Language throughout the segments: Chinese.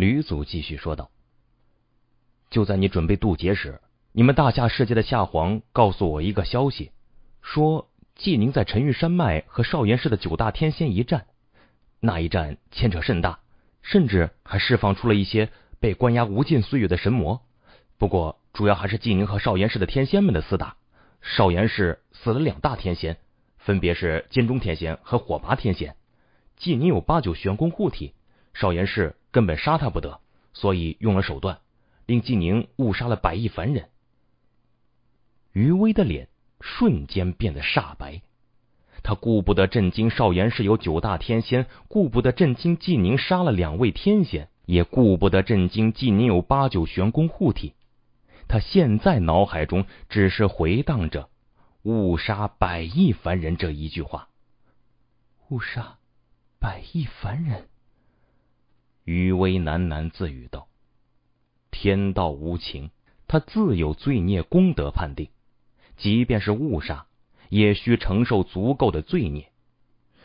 吕祖继续说道：“就在你准备渡劫时，你们大夏世界的夏皇告诉我一个消息，说纪宁在沉玉山脉和少岩氏的九大天仙一战，那一战牵扯甚大，甚至还释放出了一些被关押无尽岁月的神魔。不过，主要还是纪宁和少岩氏的天仙们的厮打。少岩氏死了两大天仙，分别是金中天仙和火拔天仙。纪宁有八九玄功护体，少岩氏。”根本杀他不得，所以用了手段，令纪宁误杀了百亿凡人。余威的脸瞬间变得煞白，他顾不得震惊少言是有九大天仙，顾不得震惊纪宁杀了两位天仙，也顾不得震惊纪宁有八九玄功护体。他现在脑海中只是回荡着“误杀百亿凡人”这一句话，“误杀百亿凡人”。余威喃喃自语道：“天道无情，他自有罪孽功德判定。即便是误杀，也需承受足够的罪孽。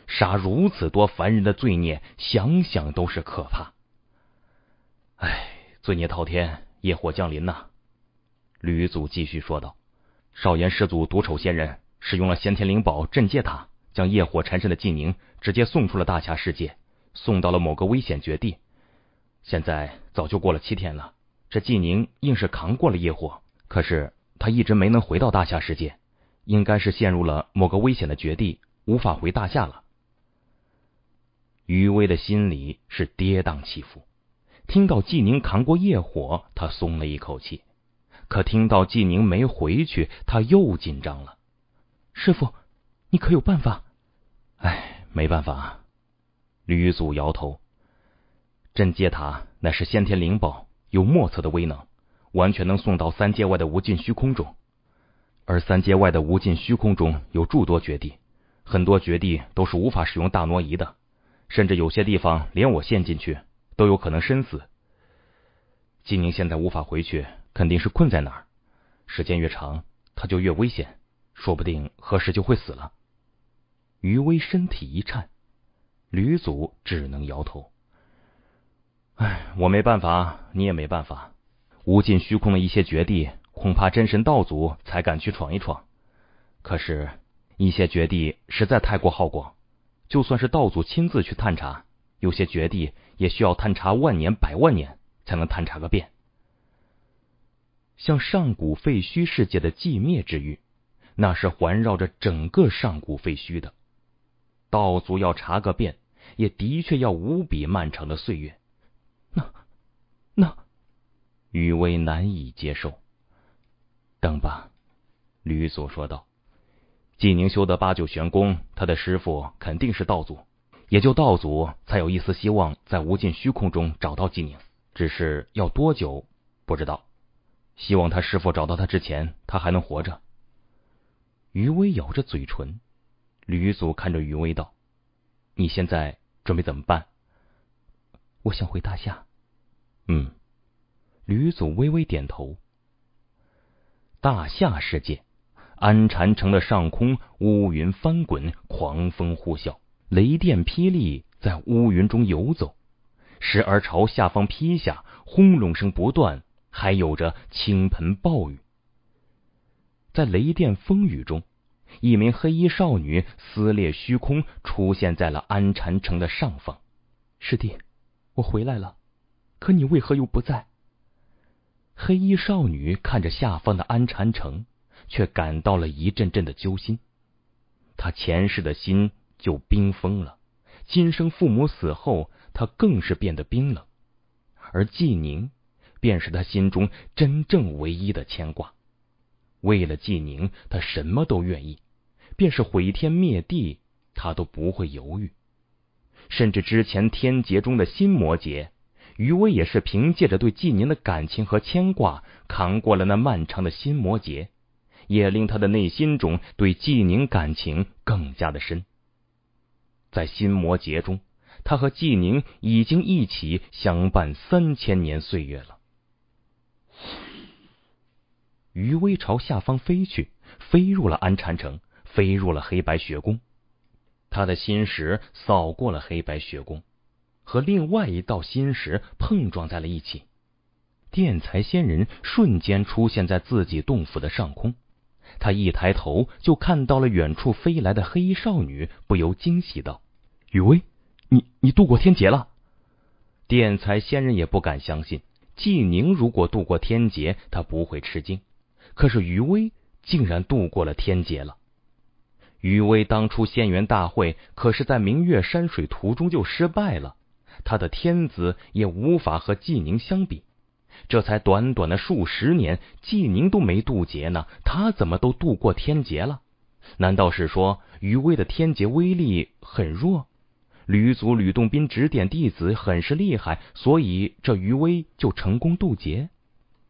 杀如此多凡人的罪孽，想想都是可怕。唉，罪孽滔天，业火降临呐！”吕祖继续说道：“少言师祖独丑仙人使用了先天灵宝镇界塔，将业火缠身的纪宁直接送出了大夏世界，送到了某个危险绝地。”现在早就过了七天了，这纪宁硬是扛过了业火，可是他一直没能回到大夏世界，应该是陷入了某个危险的绝地，无法回大夏了。余威的心里是跌宕起伏，听到纪宁扛过业火，他松了一口气，可听到纪宁没回去，他又紧张了。师傅，你可有办法？哎，没办法。吕祖摇头。镇界塔乃是先天灵宝，有莫测的威能，完全能送到三界外的无尽虚空中。而三界外的无尽虚空中有诸多绝地，很多绝地都是无法使用大挪移的，甚至有些地方连我陷进去都有可能身死。金宁现在无法回去，肯定是困在那儿，时间越长他就越危险，说不定何时就会死了。余威身体一颤，吕祖只能摇头。唉，我没办法，你也没办法。无尽虚空的一些绝地，恐怕真神道祖才敢去闯一闯。可是，一些绝地实在太过浩广，就算是道祖亲自去探查，有些绝地也需要探查万年、百万年才能探查个遍。像上古废墟世界的寂灭之域，那是环绕着整个上古废墟的，道祖要查个遍，也的确要无比漫长的岁月。那，余威难以接受。等吧，吕祖说道。纪宁修的八九玄功，他的师傅肯定是道祖，也就道祖才有一丝希望在无尽虚空中找到纪宁。只是要多久，不知道。希望他师傅找到他之前，他还能活着。余威咬着嘴唇，吕祖看着余威道：“你现在准备怎么办？”我想回大夏。嗯，吕祖微微点头。大夏世界，安禅城的上空乌云翻滚，狂风呼啸，雷电霹雳在乌云中游走，时而朝下方劈下，轰隆声不断，还有着倾盆暴雨。在雷电风雨中，一名黑衣少女撕裂虚空，出现在了安禅城的上方。师弟，我回来了。可你为何又不在？黑衣少女看着下方的安禅城，却感到了一阵阵的揪心。她前世的心就冰封了，今生父母死后，她更是变得冰冷。而纪宁，便是他心中真正唯一的牵挂。为了纪宁，他什么都愿意，便是毁天灭地，他都不会犹豫。甚至之前天劫中的心魔劫。余威也是凭借着对纪宁的感情和牵挂，扛过了那漫长的心魔劫，也令他的内心中对纪宁感情更加的深。在心魔劫中，他和纪宁已经一起相伴三千年岁月了。余威朝下方飞去，飞入了安禅城，飞入了黑白学宫。他的心识扫过了黑白学宫。和另外一道心石碰撞在了一起，电才仙人瞬间出现在自己洞府的上空。他一抬头就看到了远处飞来的黑衣少女，不由惊喜道：“雨薇，你你度过天劫了？”电才仙人也不敢相信，纪宁如果度过天劫，他不会吃惊。可是余威竟然度过了天劫了。余威当初仙缘大会，可是在明月山水途中就失败了。他的天子也无法和纪宁相比。这才短短的数十年，纪宁都没渡劫呢，他怎么都渡过天劫了？难道是说余威的天劫威力很弱？吕祖吕洞宾指点弟子很是厉害，所以这余威就成功渡劫。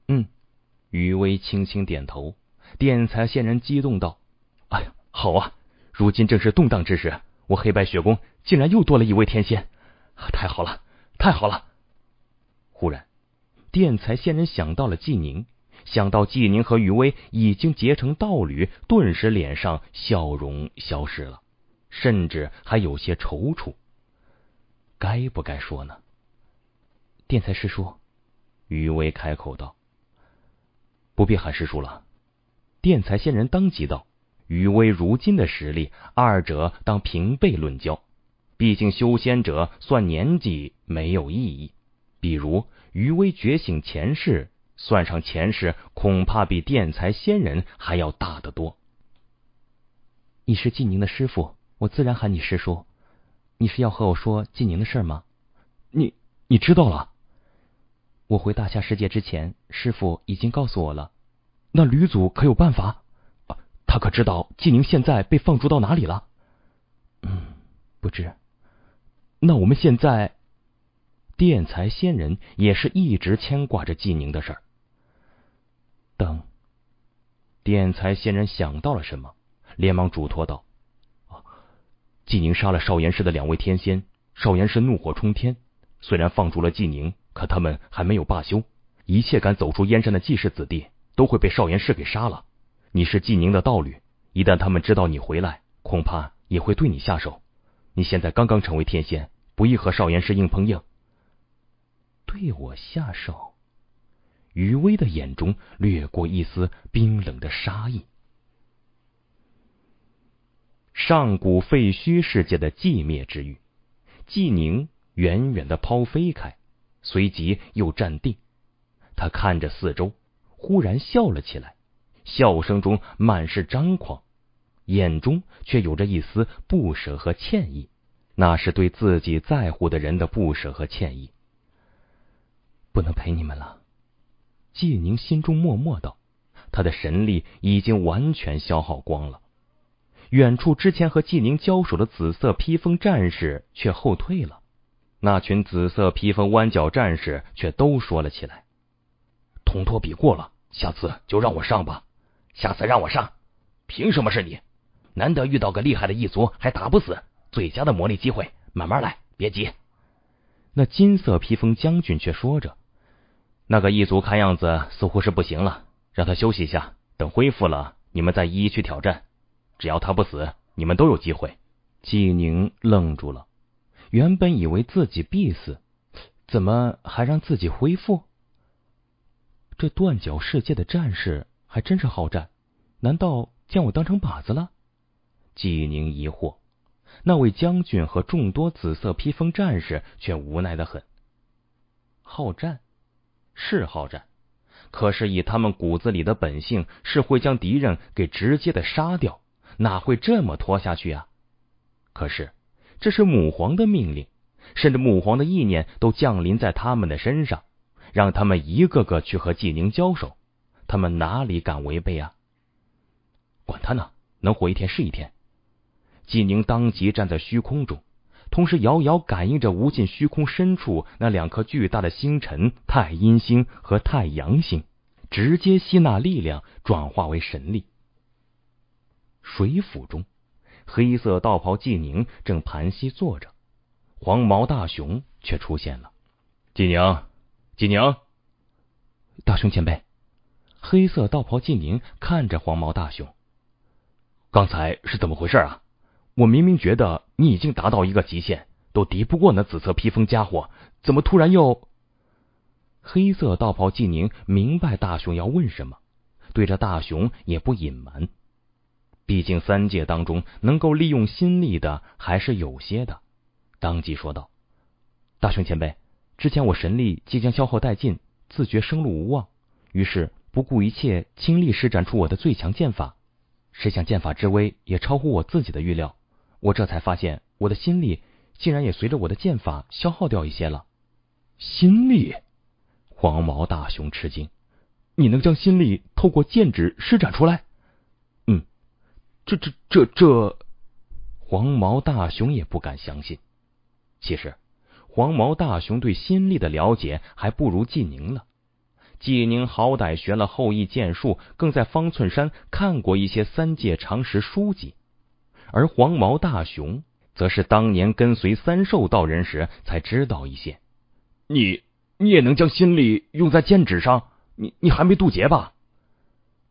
嗯，余威轻轻点头。电才显然激动道：“哎呀，好啊！如今正是动荡之时，我黑白雪宫竟然又多了一位天仙。”太好了，太好了！忽然，电才仙人想到了纪宁，想到纪宁和于威已经结成道侣，顿时脸上笑容消失了，甚至还有些踌躇，该不该说呢？电才师叔，于威开口道：“不必喊师叔了。”电才仙人当即道：“于威如今的实力，二者当平辈论交。”毕竟，修仙者算年纪没有意义。比如余威觉醒前世，算上前世，恐怕比电才仙人还要大得多。你是纪宁的师傅，我自然喊你师叔。你是要和我说纪宁的事吗？你你知道了？我回大夏世界之前，师傅已经告诉我了。那吕祖可有办法？他可知道纪宁现在被放逐到哪里了？嗯，不知。那我们现在，电才仙人也是一直牵挂着纪宁的事儿。等，电才仙人想到了什么，连忙嘱托道：“啊，纪宁杀了少延氏的两位天仙，少延氏怒火冲天。虽然放逐了纪宁，可他们还没有罢休。一切敢走出燕山的纪氏子弟，都会被少延氏给杀了。你是纪宁的道侣，一旦他们知道你回来，恐怕也会对你下手。”你现在刚刚成为天仙，不宜和少元师硬碰硬。对我下手，余威的眼中掠过一丝冰冷的杀意。上古废墟世界的寂灭之域，纪宁远远的抛飞开，随即又站定。他看着四周，忽然笑了起来，笑声中满是张狂。眼中却有着一丝不舍和歉意，那是对自己在乎的人的不舍和歉意。不能陪你们了，季宁心中默默道。他的神力已经完全消耗光了。远处之前和季宁交手的紫色披风战士却后退了，那群紫色披风弯角战士却都说了起来：“铜托比过了，下次就让我上吧，下次让我上，凭什么是你？”难得遇到个厉害的异族还打不死，最佳的磨砺机会，慢慢来，别急。那金色披风将军却说着：“那个异族看样子似乎是不行了，让他休息一下，等恢复了，你们再一一去挑战。只要他不死，你们都有机会。”纪宁愣住了，原本以为自己必死，怎么还让自己恢复？这断脚世界的战士还真是好战，难道将我当成靶子了？纪宁疑惑，那位将军和众多紫色披风战士却无奈的很。好战，是好战，可是以他们骨子里的本性，是会将敌人给直接的杀掉，哪会这么拖下去啊？可是这是母皇的命令，甚至母皇的意念都降临在他们的身上，让他们一个个去和纪宁交手，他们哪里敢违背啊？管他呢，能活一天是一天。纪宁当即站在虚空中，同时遥遥感应着无尽虚空深处那两颗巨大的星辰——太阴星和太阳星，直接吸纳力量转化为神力。水府中，黑色道袍纪宁正盘膝坐着，黄毛大熊却出现了。纪宁，纪宁，大熊前辈。黑色道袍纪宁看着黄毛大熊，刚才是怎么回事啊？我明明觉得你已经达到一个极限，都敌不过那紫色披风家伙，怎么突然又？黑色道袍纪宁明白大雄要问什么，对着大雄也不隐瞒，毕竟三界当中能够利用心力的还是有些的，当即说道：“大雄前辈，之前我神力即将消耗殆尽，自觉生路无望，于是不顾一切倾力施展出我的最强剑法，谁想剑法之威也超乎我自己的预料。”我这才发现，我的心力竟然也随着我的剑法消耗掉一些了。心力？黄毛大熊吃惊：“你能将心力透过剑指施展出来？”嗯，这、这、这、这……黄毛大熊也不敢相信。其实，黄毛大熊对心力的了解还不如纪宁呢。纪宁好歹学了后羿剑术，更在方寸山看过一些三界常识书籍。而黄毛大熊则是当年跟随三兽道人时才知道一些。你你也能将心力用在剑指上？你你还没渡劫吧？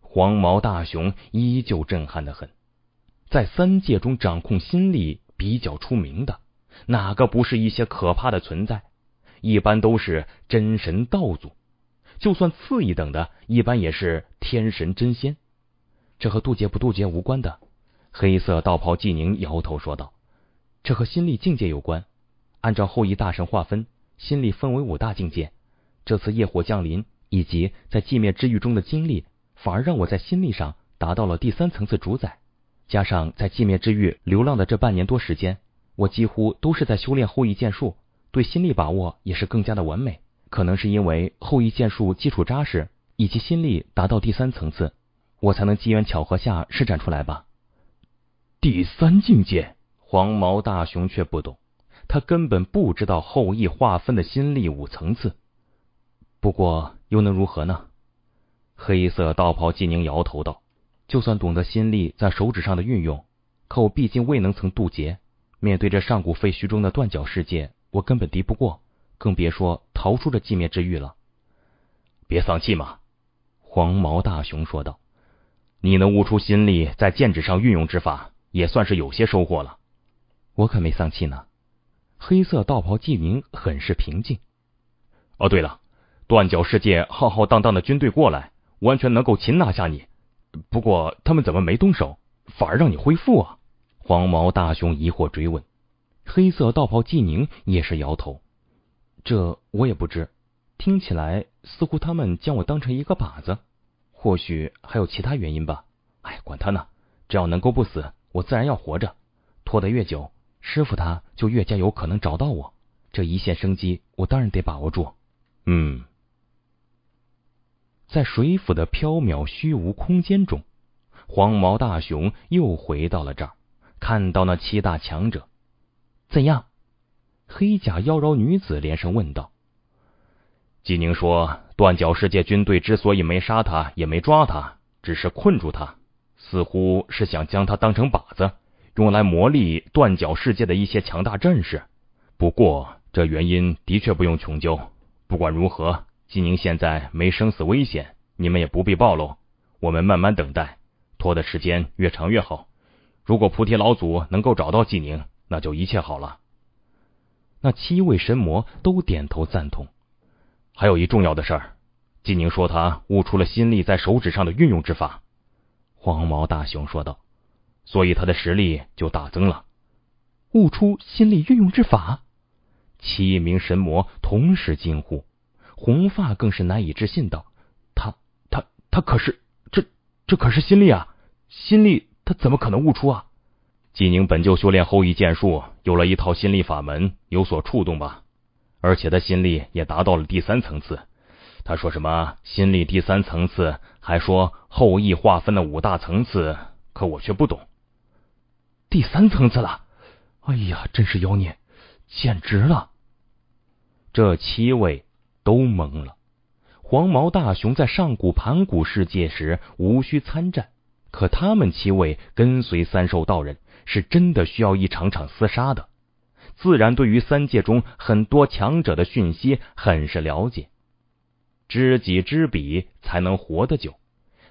黄毛大熊依旧震撼的很。在三界中掌控心力比较出名的，哪个不是一些可怕的存在？一般都是真神道祖，就算次一等的，一般也是天神真仙。这和渡劫不渡劫无关的。黑色道袍纪宁摇头说道：“这和心力境界有关。按照后羿大神划分，心力分为五大境界。这次业火降临，以及在寂灭之域中的经历，反而让我在心力上达到了第三层次主宰。加上在寂灭之域流浪的这半年多时间，我几乎都是在修炼后羿剑术，对心力把握也是更加的完美。可能是因为后羿剑术基础扎实，以及心力达到第三层次，我才能机缘巧合下施展出来吧。”第三境界，黄毛大熊却不懂，他根本不知道后羿划分的心力五层次。不过又能如何呢？黑色道袍纪宁摇头道：“就算懂得心力在手指上的运用，可我毕竟未能曾渡劫，面对这上古废墟中的断脚世界，我根本敌不过，更别说逃出这寂灭之域了。”别丧气嘛，黄毛大熊说道：“你能悟出心力在剑指上运用之法？”也算是有些收获了，我可没丧气呢。黑色道袍纪宁很是平静。哦，对了，断脚世界浩浩荡荡的军队过来，完全能够擒拿下你。不过他们怎么没动手，反而让你恢复啊？黄毛大熊疑惑追问。黑色道袍纪宁也是摇头。这我也不知，听起来似乎他们将我当成一个靶子，或许还有其他原因吧。哎，管他呢，只要能够不死。我自然要活着，拖得越久，师傅他就越加有可能找到我。这一线生机，我当然得把握住。嗯，在水府的缥缈虚无空间中，黄毛大熊又回到了这儿，看到那七大强者，怎样？黑甲妖娆女子连声问道。纪宁说，断脚世界军队之所以没杀他，也没抓他，只是困住他。似乎是想将他当成靶子，用来磨砺断角世界的一些强大阵势。不过，这原因的确不用穷究。不管如何，纪宁现在没生死危险，你们也不必暴露。我们慢慢等待，拖的时间越长越好。如果菩提老祖能够找到纪宁，那就一切好了。那七位神魔都点头赞同。还有一重要的事儿，纪宁说他悟出了心力在手指上的运用之法。黄毛大熊说道：“所以他的实力就大增了，悟出心力运用之法。”七名神魔同时惊呼，红发更是难以置信道：“他他他，可是这这可是心力啊！心力他怎么可能悟出啊？”纪宁本就修炼后羿剑术，有了一套心力法门，有所触动吧？而且他心力也达到了第三层次。他说什么？心理第三层次，还说后羿划分了五大层次，可我却不懂。第三层次了！哎呀，真是妖孽，简直了！这七位都懵了。黄毛大熊在上古盘古世界时无需参战，可他们七位跟随三兽道人，是真的需要一场场厮杀的，自然对于三界中很多强者的讯息很是了解。知己知彼，才能活得久。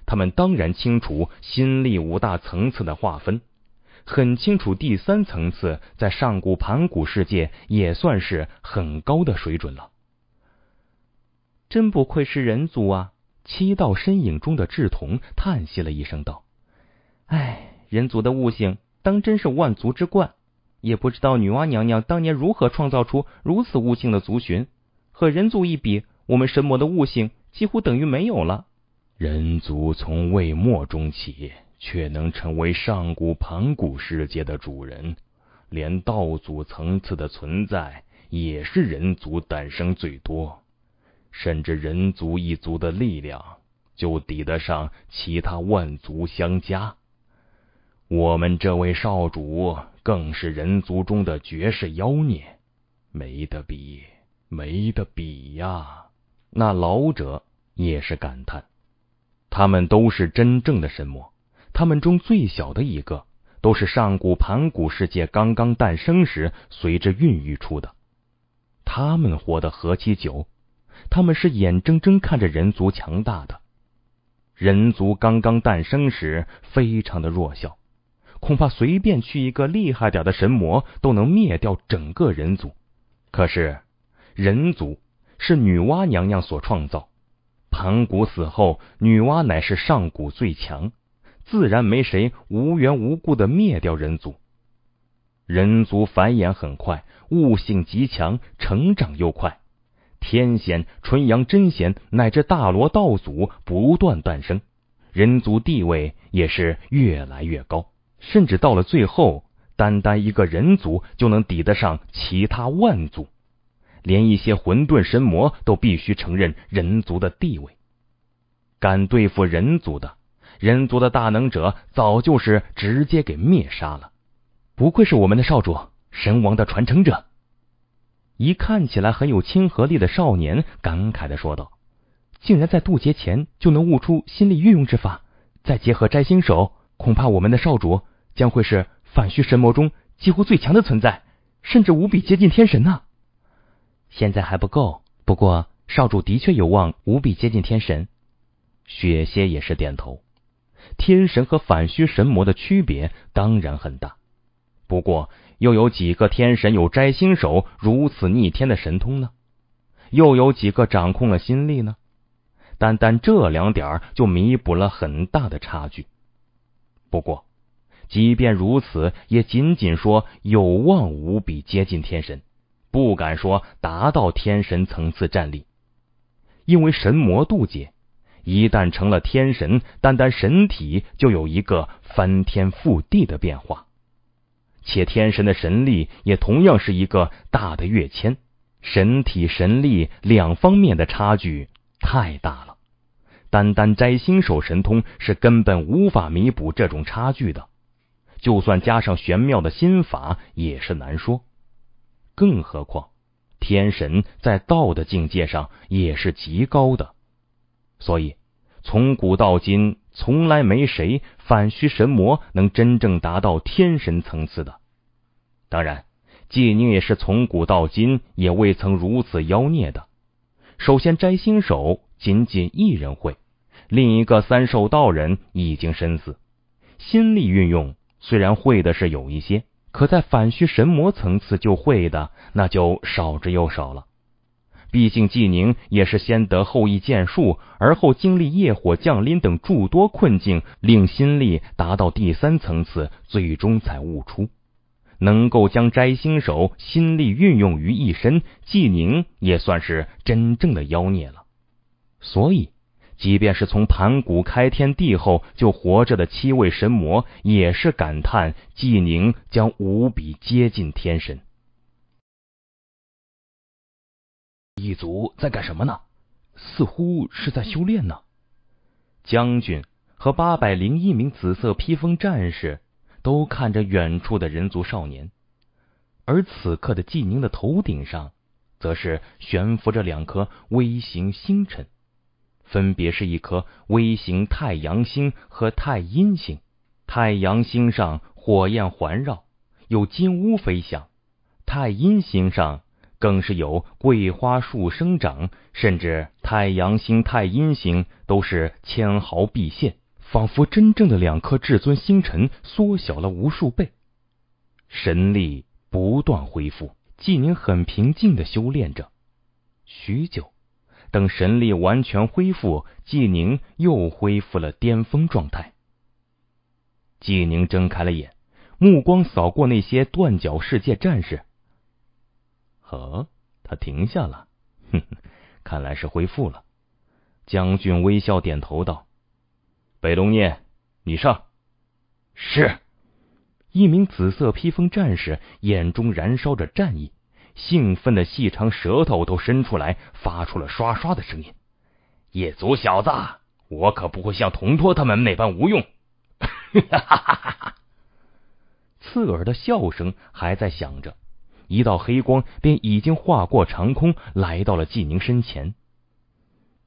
他们当然清楚心力五大层次的划分，很清楚第三层次在上古盘古世界也算是很高的水准了。真不愧是人族啊！七道身影中的智童叹息了一声，道：“哎，人族的悟性当真是万族之冠，也不知道女娲娘娘当年如何创造出如此悟性的族群，和人族一比。”我们神魔的悟性几乎等于没有了。人族从未末中起，却能成为上古盘古世界的主人。连道祖层次的存在也是人族诞生最多，甚至人族一族的力量就抵得上其他万族相加。我们这位少主更是人族中的绝世妖孽，没得比，没得比呀！那老者也是感叹，他们都是真正的神魔，他们中最小的一个都是上古盘古世界刚刚诞生时随之孕育出的，他们活得何其久？他们是眼睁睁看着人族强大的，人族刚刚诞生时非常的弱小，恐怕随便去一个厉害点的神魔都能灭掉整个人族。可是人族。是女娲娘娘所创造。盘古死后，女娲乃是上古最强，自然没谁无缘无故的灭掉人族。人族繁衍很快，悟性极强，成长又快，天仙、纯阳真仙乃至大罗道祖不断诞生，人族地位也是越来越高，甚至到了最后，单单一个人族就能抵得上其他万族。连一些混沌神魔都必须承认人族的地位，敢对付人族的人族的大能者，早就是直接给灭杀了。不愧是我们的少主，神王的传承者。一看起来很有亲和力的少年感慨的说道：“竟然在渡劫前就能悟出心力运用之法，再结合摘星手，恐怕我们的少主将会是反虚神魔中几乎最强的存在，甚至无比接近天神呢。”现在还不够，不过少主的确有望无比接近天神。雪蝎也是点头。天神和反虚神魔的区别当然很大，不过又有几个天神有摘星手如此逆天的神通呢？又有几个掌控了心力呢？单单这两点就弥补了很大的差距。不过，即便如此，也仅仅说有望无比接近天神。不敢说达到天神层次战力，因为神魔渡劫，一旦成了天神，单单神体就有一个翻天覆地的变化，且天神的神力也同样是一个大的跃迁，神体、神力两方面的差距太大了，单单摘星手神通是根本无法弥补这种差距的，就算加上玄妙的心法，也是难说。更何况，天神在道的境界上也是极高的，所以从古到今，从来没谁反虚神魔能真正达到天神层次的。当然，季宁也是从古到今也未曾如此妖孽的。首先，摘星手仅仅一人会，另一个三寿道人已经身死。心力运用虽然会的是有一些。可在反虚神魔层次就会的，那就少之又少了。毕竟纪宁也是先得后羿剑术，而后经历业火降临等诸多困境，令心力达到第三层次，最终才悟出能够将摘星手心力运用于一身。纪宁也算是真正的妖孽了，所以。即便是从盘古开天地后就活着的七位神魔，也是感叹纪宁将无比接近天神。异族在干什么呢？似乎是在修炼呢。将军和八百零一名紫色披风战士都看着远处的人族少年，而此刻的纪宁的头顶上，则是悬浮着两颗微型星辰。分别是一颗微型太阳星和太阴星，太阳星上火焰环绕，有金乌飞翔；太阴星上更是有桂花树生长，甚至太阳星、太阴星都是纤毫毕现，仿佛真正的两颗至尊星辰缩小了无数倍。神力不断恢复，纪宁很平静的修炼着，许久。等神力完全恢复，纪宁又恢复了巅峰状态。纪宁睁开了眼，目光扫过那些断脚世界战士。呵，他停下了。哼，看来是恢复了。将军微笑点头道：“北龙念，你上。”是，一名紫色披风战士眼中燃烧着战意。兴奋的细长舌头都伸出来，发出了刷刷的声音。野族小子，我可不会像同托他们那般无用。哈哈哈哈哈！刺耳的笑声还在响着，一道黑光便已经划过长空，来到了纪宁身前。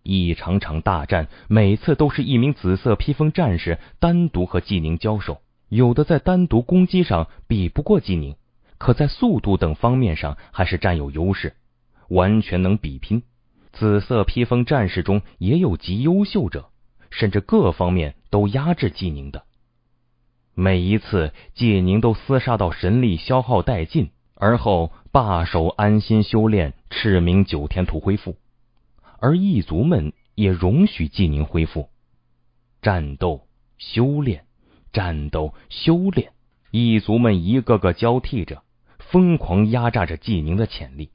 一场场大战，每次都是一名紫色披风战士单独和纪宁交手，有的在单独攻击上比不过纪宁。可在速度等方面上还是占有优势，完全能比拼。紫色披风战士中也有极优秀者，甚至各方面都压制纪宁的。每一次纪宁都厮杀到神力消耗殆尽，而后罢手，安心修炼赤明九天图恢复。而异族们也容许纪宁恢复战斗、修炼、战斗、修炼。异族们一个个交替着。疯狂压榨着纪宁的潜力，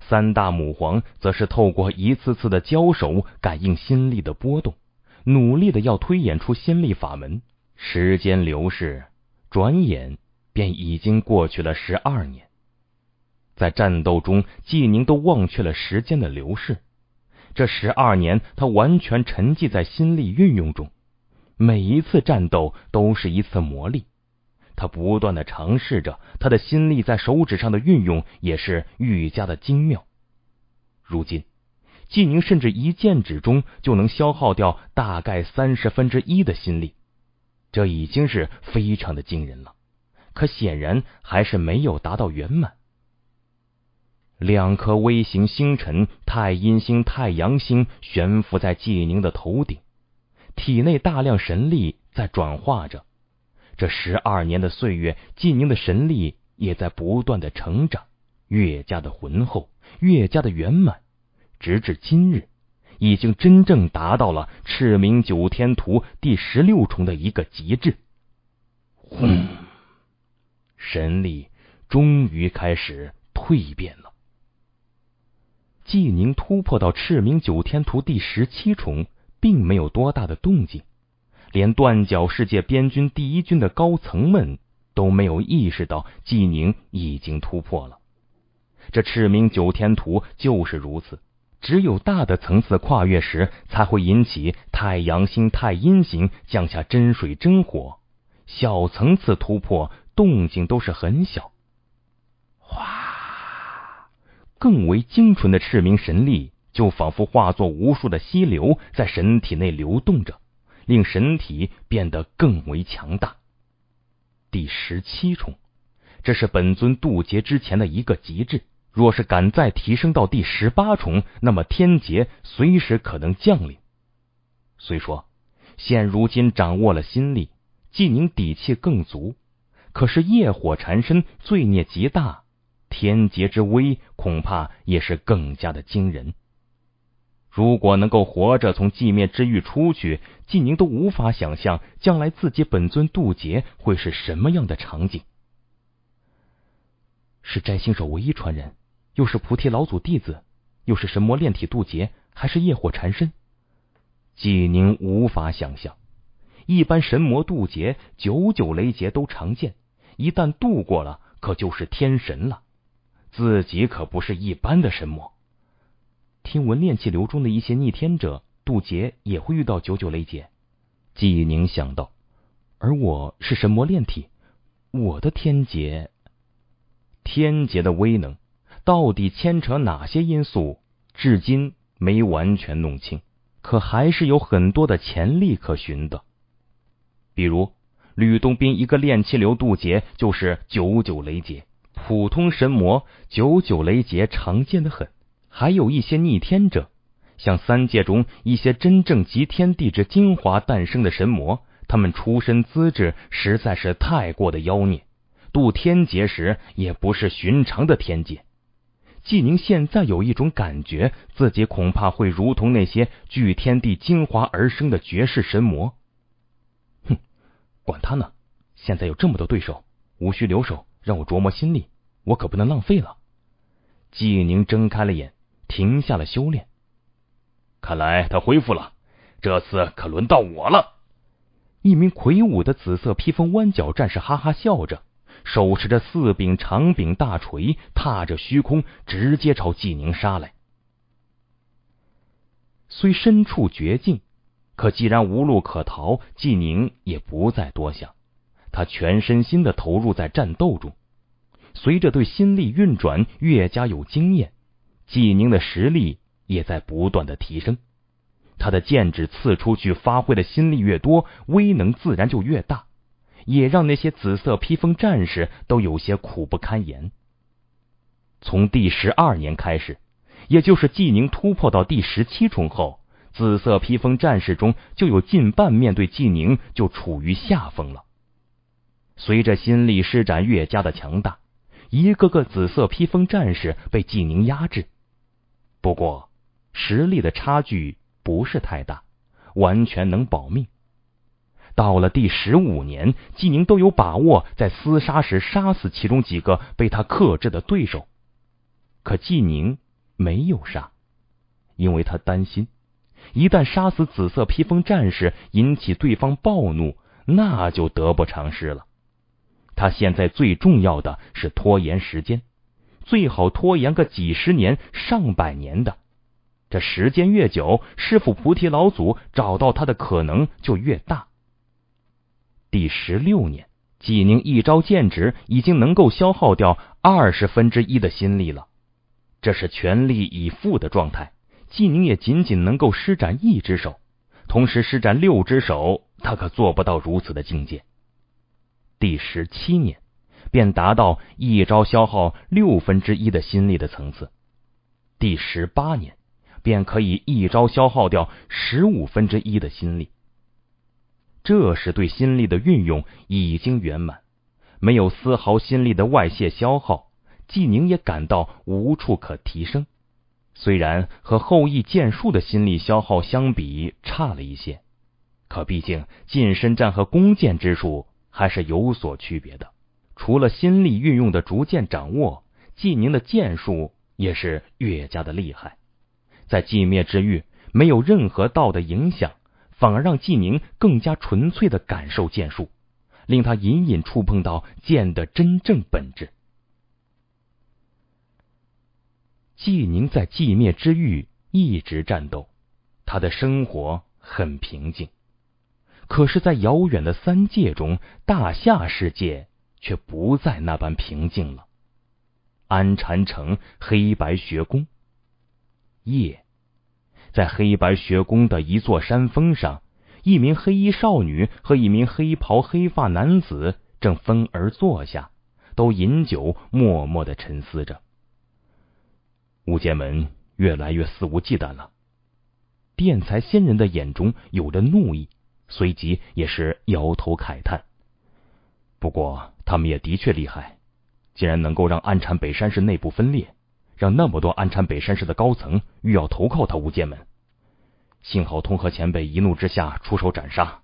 三大母皇则是透过一次次的交手，感应心力的波动，努力的要推演出心力法门。时间流逝，转眼便已经过去了十二年。在战斗中，纪宁都忘却了时间的流逝。这十二年，他完全沉寂在心力运用中，每一次战斗都是一次磨砺。他不断的尝试着，他的心力在手指上的运用也是愈加的精妙。如今，纪宁甚至一剑指中就能消耗掉大概三十分之一的心力，这已经是非常的惊人了。可显然还是没有达到圆满。两颗微型星辰——太阴星、太阳星，悬浮在纪宁的头顶，体内大量神力在转化着。这十二年的岁月，纪宁的神力也在不断的成长，越加的浑厚，越加的圆满。直至今日，已经真正达到了赤明九天图第十六重的一个极致。轰！神力终于开始蜕变了。纪宁突破到赤明九天图第十七重，并没有多大的动静。连断脚世界边军第一军的高层们都没有意识到纪宁已经突破了。这赤明九天图就是如此，只有大的层次跨越时才会引起太阳星、太阴星降下真水真火。小层次突破，动静都是很小。哗，更为精纯的赤明神力就仿佛化作无数的溪流，在神体内流动着。令神体变得更为强大。第十七重，这是本尊渡劫之前的一个极致。若是敢再提升到第十八重，那么天劫随时可能降临。虽说现如今掌握了心力，纪宁底气更足，可是业火缠身，罪孽极大，天劫之威恐怕也是更加的惊人。如果能够活着从寂灭之域出去，纪宁都无法想象将来自己本尊渡劫会是什么样的场景。是摘星手唯一传人，又是菩提老祖弟子，又是神魔炼体渡劫，还是业火缠身？纪宁无法想象。一般神魔渡劫九九雷劫都常见，一旦渡过了，可就是天神了。自己可不是一般的神魔。听闻炼气流中的一些逆天者渡劫也会遇到九九雷劫，纪宁想到，而我是神魔炼体，我的天劫，天劫的威能到底牵扯哪些因素，至今没完全弄清，可还是有很多的潜力可寻的。比如吕洞宾一个炼气流渡劫就是九九雷劫，普通神魔九九雷劫常见的很。还有一些逆天者，像三界中一些真正集天地之精华诞生的神魔，他们出身资质实在是太过的妖孽，渡天劫时也不是寻常的天劫。纪宁现在有一种感觉，自己恐怕会如同那些聚天地精华而生的绝世神魔。哼，管他呢！现在有这么多对手，无需留手，让我琢磨心力，我可不能浪费了。纪宁睁开了眼。停下了修炼，看来他恢复了。这次可轮到我了！一名魁梧的紫色披风弯角战士哈哈笑着，手持着四柄长柄大锤，踏着虚空，直接朝纪宁杀来。虽身处绝境，可既然无路可逃，纪宁也不再多想，他全身心的投入在战斗中。随着对心力运转越加有经验。纪宁的实力也在不断的提升，他的剑指刺出去，发挥的心力越多，威能自然就越大，也让那些紫色披风战士都有些苦不堪言。从第十二年开始，也就是纪宁突破到第十七重后，紫色披风战士中就有近半面对纪宁就处于下风了。随着心力施展越加的强大。一个个紫色披风战士被纪宁压制，不过实力的差距不是太大，完全能保命。到了第十五年，纪宁都有把握在厮杀时杀死其中几个被他克制的对手，可纪宁没有杀，因为他担心一旦杀死紫色披风战士，引起对方暴怒，那就得不偿失了。他现在最重要的是拖延时间，最好拖延个几十年、上百年的。这时间越久，师傅菩提老祖找到他的可能就越大。第十六年，纪宁一招剑指已经能够消耗掉二十分之一的心力了，这是全力以赴的状态。纪宁也仅仅能够施展一只手，同时施展六只手，他可做不到如此的境界。第十七年，便达到一招消耗六分之一的心力的层次；第十八年，便可以一招消耗掉十五分之一的心力。这是对心力的运用已经圆满，没有丝毫心力的外泄消耗。纪宁也感到无处可提升，虽然和后羿剑术的心力消耗相比差了一些，可毕竟近身战和弓箭之术。还是有所区别的。除了心力运用的逐渐掌握，纪宁的剑术也是越加的厉害。在寂灭之域，没有任何道的影响，反而让纪宁更加纯粹的感受剑术，令他隐隐触碰到剑的真正本质。纪宁在寂灭之域一直战斗，他的生活很平静。可是，在遥远的三界中，大夏世界却不再那般平静了。安禅城黑白学宫，夜，在黑白学宫的一座山峰上，一名黑衣少女和一名黑袍黑发男子正分而坐下，都饮酒，默默的沉思着。无间门越来越肆无忌惮了，电才仙人的眼中有着怒意。随即也是摇头慨叹，不过他们也的确厉害，竟然能够让安禅北山市内部分裂，让那么多安禅北山市的高层欲要投靠他无间门。幸好通和前辈一怒之下出手斩杀。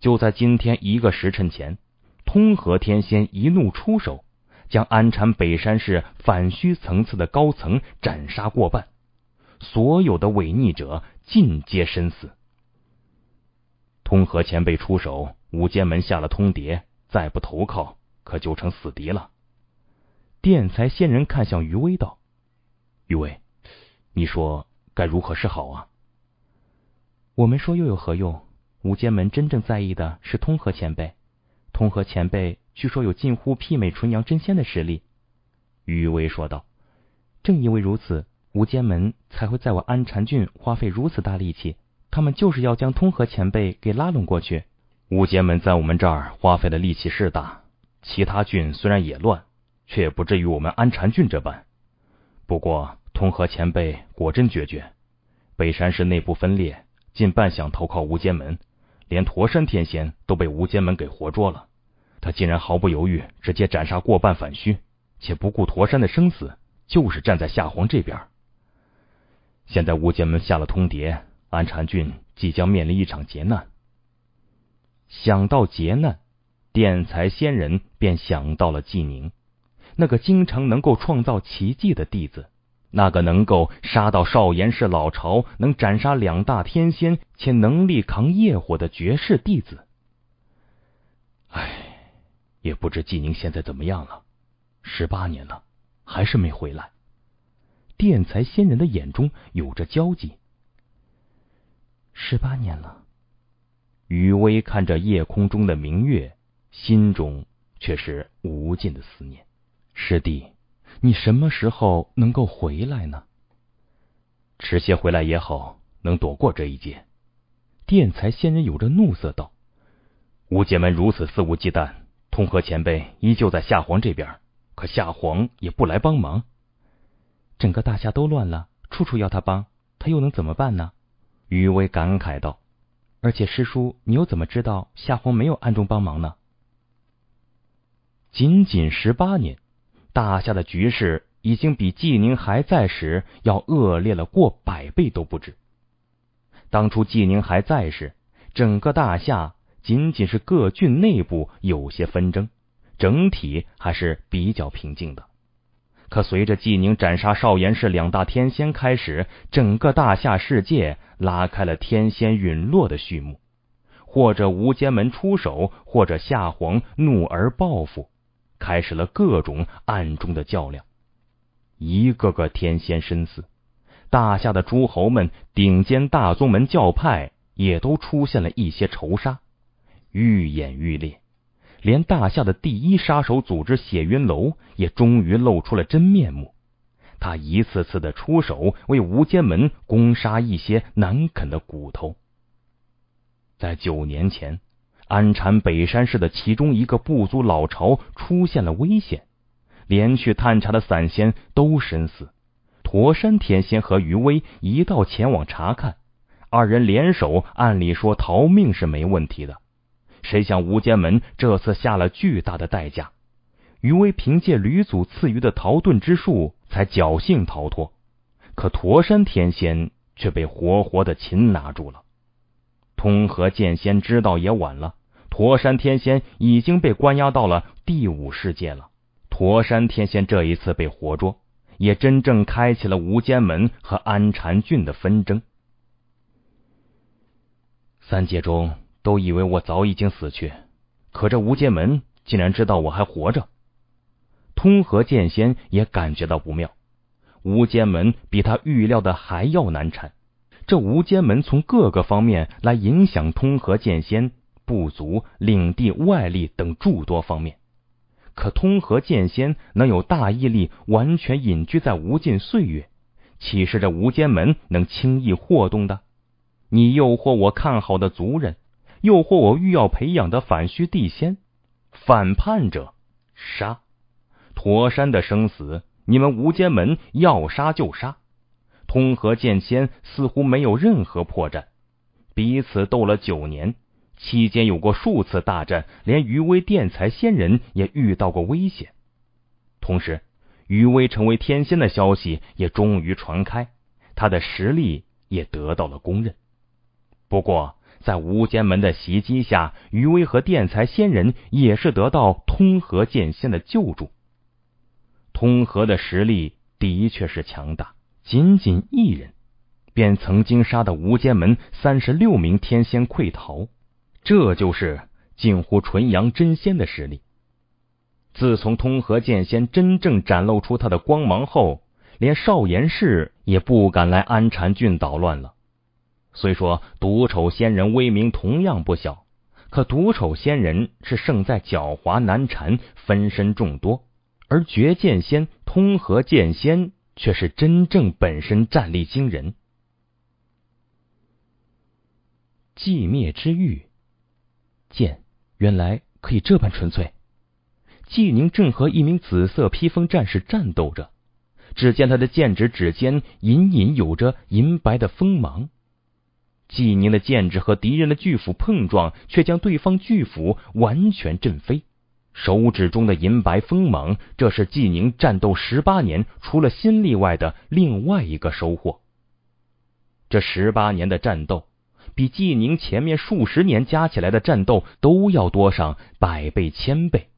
就在今天一个时辰前，通和天仙一怒出手，将安禅北山市反虚层次的高层斩杀过半，所有的违逆者尽皆身死。通和前辈出手，无间门下了通牒，再不投靠，可就成死敌了。电才仙人看向余威道：“余威，你说该如何是好啊？”我们说又有何用？无间门真正在意的是通和前辈。通和前辈据说有近乎媲美纯阳真仙的实力。余威说道：“正因为如此，无间门才会在我安禅郡花费如此大力气。”他们就是要将通和前辈给拉拢过去。无间门在我们这儿花费的力气是大，其他郡虽然也乱，却也不至于我们安禅郡这般。不过，通和前辈果真决绝。北山市内部分裂，近半想投靠无间门，连驼山天仙都被无间门给活捉了。他竟然毫不犹豫，直接斩杀过半反虚，且不顾驼山的生死，就是站在夏皇这边。现在无间门下了通牒。安禅郡即将面临一场劫难。想到劫难，电才仙人便想到了纪宁，那个经常能够创造奇迹的弟子，那个能够杀到少炎氏老巢，能斩杀两大天仙且能力扛业火的绝世弟子。唉，也不知纪宁现在怎么样了？十八年了，还是没回来。电才仙人的眼中有着焦急。十八年了，余威看着夜空中的明月，心中却是无尽的思念。师弟，你什么时候能够回来呢？迟些回来也好，能躲过这一劫。电才仙人有着怒色道：“无姐门如此肆无忌惮，通和前辈依旧在夏皇这边，可夏皇也不来帮忙，整个大夏都乱了，处处要他帮，他又能怎么办呢？”余威感慨道：“而且师叔，你又怎么知道夏侯没有暗中帮忙呢？”仅仅十八年，大夏的局势已经比纪宁还在时要恶劣了过百倍都不止。当初纪宁还在时，整个大夏仅仅是各郡内部有些纷争，整体还是比较平静的。可随着纪宁斩杀少炎氏两大天仙开始，整个大夏世界拉开了天仙陨落的序幕。或者无间门出手，或者夏皇怒而报复，开始了各种暗中的较量。一个个天仙身死，大夏的诸侯们、顶尖大宗门教派也都出现了一些仇杀，愈演愈烈。连大夏的第一杀手组织血云楼也终于露出了真面目。他一次次的出手，为无间门攻杀一些难啃的骨头。在九年前，安禅北山市的其中一个部族老巢出现了危险，连去探查的散仙都身死。驼山天仙和余威一道前往查看，二人联手，按理说逃命是没问题的。谁想无间门这次下了巨大的代价，余威凭借吕祖赐予的逃遁之术才侥幸逃脱，可驼山天仙却被活活的擒拿住了。通河剑仙知道也晚了，驼山天仙已经被关押到了第五世界了。驼山天仙这一次被活捉，也真正开启了无间门和安禅郡的纷争。三界中。都以为我早已经死去，可这无间门竟然知道我还活着。通河剑仙也感觉到不妙，无间门比他预料的还要难缠。这无间门从各个方面来影响通河剑仙，部族、领地、外力等诸多方面。可通河剑仙能有大毅力，完全隐居在无尽岁月，岂是这无间门能轻易惑动的？你诱惑我看好的族人。诱惑我欲要培养的反虚地仙，反叛者杀驼山的生死，你们无间门要杀就杀。通河剑仙似乎没有任何破绽，彼此斗了九年，期间有过数次大战，连余威殿才仙人也遇到过危险。同时，余威成为天仙的消息也终于传开，他的实力也得到了公认。不过。在无间门的袭击下，余威和电才仙人也是得到通河剑仙的救助。通河的实力的确是强大，仅仅一人便曾经杀得无间门三十六名天仙溃逃，这就是近乎纯阳真仙的实力。自从通河剑仙真正展露出他的光芒后，连少炎氏也不敢来安禅郡捣乱了。虽说独丑仙人威名同样不小，可独丑仙人是胜在狡猾难缠，分身众多；而绝剑仙、通和剑仙却是真正本身战力惊人。寂灭之玉剑，原来可以这般纯粹。纪宁正和一名紫色披风战士战斗着，只见他的剑指指尖隐隐有着银白的锋芒。纪宁的剑指和敌人的巨斧碰撞，却将对方巨斧完全震飞。手指中的银白锋芒，这是纪宁战斗十八年除了心力外的另外一个收获。这十八年的战斗，比纪宁前面数十年加起来的战斗都要多上百倍、千倍。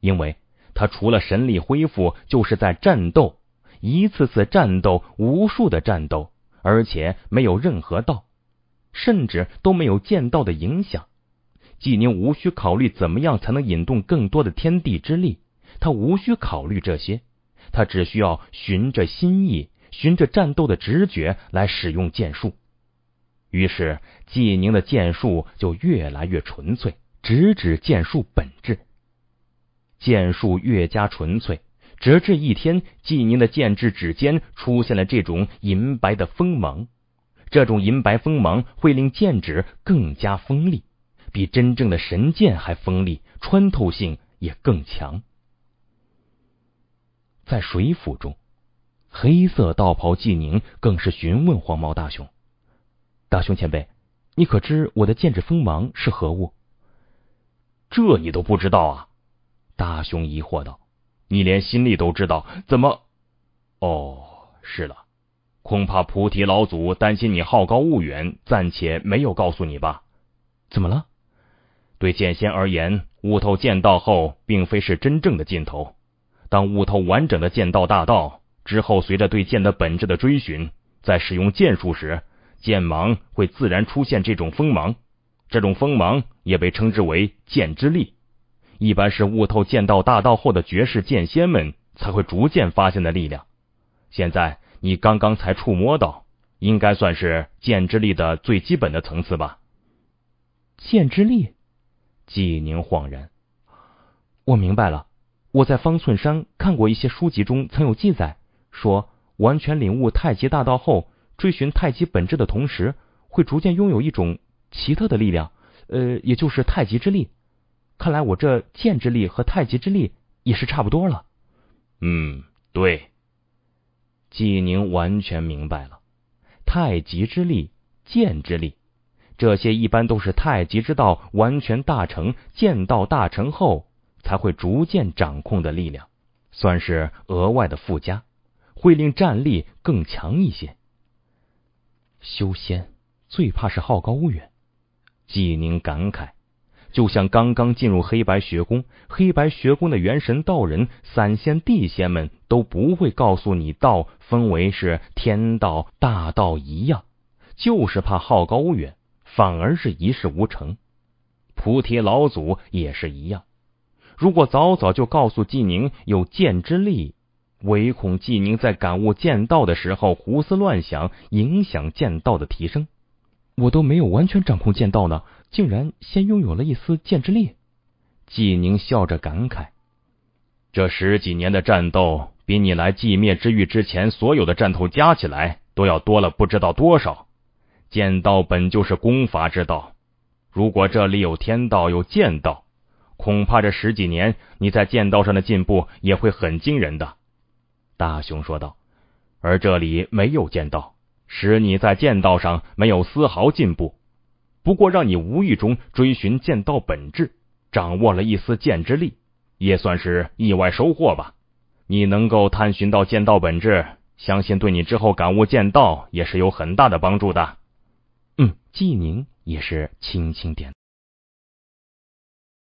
因为他除了神力恢复，就是在战斗，一次次战斗，无数的战斗，而且没有任何道。甚至都没有剑道的影响。纪宁无需考虑怎么样才能引动更多的天地之力，他无需考虑这些，他只需要循着心意，循着战斗的直觉来使用剑术。于是，纪宁的剑术就越来越纯粹，直指剑术本质。剑术越加纯粹，直至一天，纪宁的剑至指尖出现了这种银白的锋芒。这种银白锋芒会令剑指更加锋利，比真正的神剑还锋利，穿透性也更强。在水府中，黑色道袍纪宁更是询问黄毛大熊：“大熊前辈，你可知我的剑指锋芒是何物？”这你都不知道啊？大熊疑惑道：“你连心力都知道，怎么？哦，是了。”恐怕菩提老祖担心你好高骛远，暂且没有告诉你吧。怎么了？对剑仙而言，悟透剑道后，并非是真正的尽头。当悟透完整的剑道大道之后，随着对剑的本质的追寻，在使用剑术时，剑芒会自然出现这种锋芒。这种锋芒也被称之为剑之力。一般是悟透剑道大道后的绝世剑仙们才会逐渐发现的力量。现在。你刚刚才触摸到，应该算是剑之力的最基本的层次吧？剑之力，纪宁恍然，我明白了。我在方寸山看过一些书籍中曾有记载，说完全领悟太极大道后，追寻太极本质的同时，会逐渐拥有一种奇特的力量，呃，也就是太极之力。看来我这剑之力和太极之力也是差不多了。嗯，对。纪宁完全明白了，太极之力、剑之力，这些一般都是太极之道完全大成、剑道大成后才会逐渐掌控的力量，算是额外的附加，会令战力更强一些。修仙最怕是好高骛远，纪宁感慨。就像刚刚进入黑白学宫，黑白学宫的元神道人、散仙、地仙们都不会告诉你道分为是天道、大道一样，就是怕好高骛远，反而是一事无成。菩提老祖也是一样，如果早早就告诉纪宁有剑之力，唯恐纪宁在感悟剑道的时候胡思乱想，影响剑道的提升。我都没有完全掌控剑道呢。竟然先拥有了一丝剑之力，纪宁笑着感慨：“这十几年的战斗，比你来寂灭之域之前所有的战斗加起来都要多了不知道多少。剑道本就是功法之道，如果这里有天道有剑道，恐怕这十几年你在剑道上的进步也会很惊人的。”大雄说道：“而这里没有剑道，使你在剑道上没有丝毫进步。”不过让你无意中追寻剑道本质，掌握了一丝剑之力，也算是意外收获吧。你能够探寻到剑道本质，相信对你之后感悟剑道也是有很大的帮助的。嗯，纪宁也是轻轻点。